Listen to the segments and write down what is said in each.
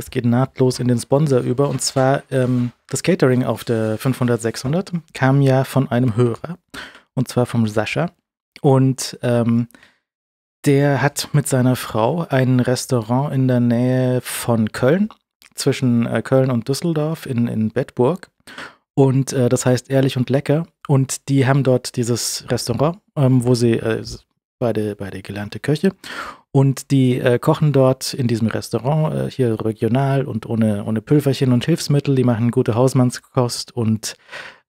Das geht nahtlos in den Sponsor über. Und zwar ähm, das Catering auf der 500-600 kam ja von einem Hörer. Und zwar vom Sascha. Und ähm, der hat mit seiner Frau ein Restaurant in der Nähe von Köln, zwischen äh, Köln und Düsseldorf in, in Bedburg. Und äh, das heißt ehrlich und lecker. Und die haben dort dieses Restaurant, ähm, wo sie äh, beide, beide gelernte Köche. Und die äh, kochen dort in diesem Restaurant, äh, hier regional und ohne, ohne Pülverchen und Hilfsmittel. Die machen gute Hausmannskost und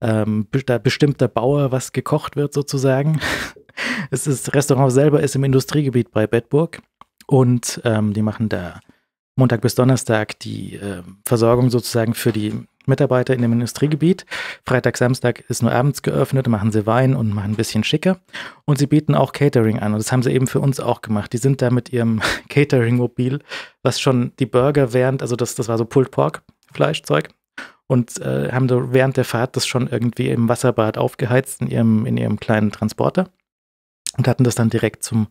ähm, da bestimmt der Bauer, was gekocht wird sozusagen. es ist, das Restaurant selber ist im Industriegebiet bei Bedburg und ähm, die machen da Montag bis Donnerstag die äh, Versorgung sozusagen für die Mitarbeiter in dem Industriegebiet. Freitag, Samstag ist nur abends geöffnet, machen sie Wein und machen ein bisschen schicker. Und sie bieten auch Catering an. Und das haben sie eben für uns auch gemacht. Die sind da mit ihrem Catering-Mobil, was schon die Burger während, also das, das war so Pulled Pork, Fleischzeug. Und äh, haben so während der Fahrt das schon irgendwie im Wasserbad aufgeheizt in ihrem, in ihrem kleinen Transporter. Und hatten das dann direkt zum,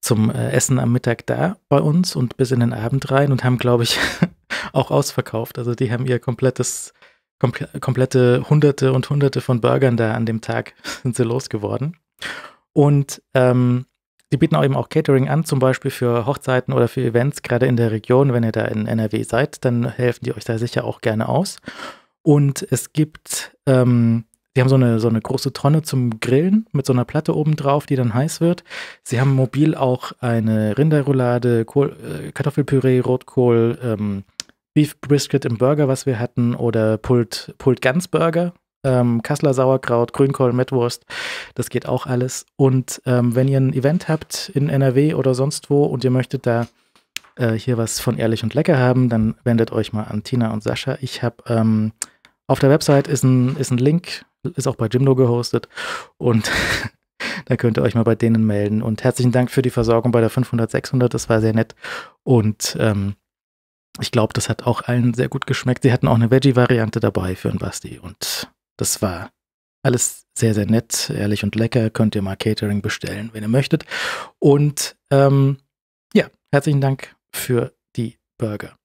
zum äh, Essen am Mittag da bei uns und bis in den Abend rein und haben, glaube ich, auch ausverkauft. Also die haben ihr komplettes, komple komplette Hunderte und Hunderte von Burgern da an dem Tag sind sie losgeworden. Und ähm, die bieten auch eben auch Catering an, zum Beispiel für Hochzeiten oder für Events, gerade in der Region. Wenn ihr da in NRW seid, dann helfen die euch da sicher auch gerne aus. Und es gibt, ähm, die haben so eine, so eine große Tonne zum Grillen mit so einer Platte oben drauf, die dann heiß wird. Sie haben mobil auch eine Rinderroulade, Kohl, äh, Kartoffelpüree, Rotkohl, ähm, Beef Brisket im Burger, was wir hatten, oder Pult, Pult Gans Burger, ähm, Kasseler Sauerkraut, Grünkohl, Mettwurst, das geht auch alles. Und ähm, wenn ihr ein Event habt in NRW oder sonst wo und ihr möchtet da äh, hier was von Ehrlich und Lecker haben, dann wendet euch mal an Tina und Sascha. Ich habe ähm, auf der Website ist ein, ist ein Link, ist auch bei Jimdo gehostet und da könnt ihr euch mal bei denen melden. Und herzlichen Dank für die Versorgung bei der 500, 600, das war sehr nett. Und ähm, ich glaube, das hat auch allen sehr gut geschmeckt. Sie hatten auch eine Veggie-Variante dabei für den Basti und das war alles sehr, sehr nett, ehrlich und lecker. Könnt ihr mal Catering bestellen, wenn ihr möchtet. Und ähm, ja, herzlichen Dank für die Burger.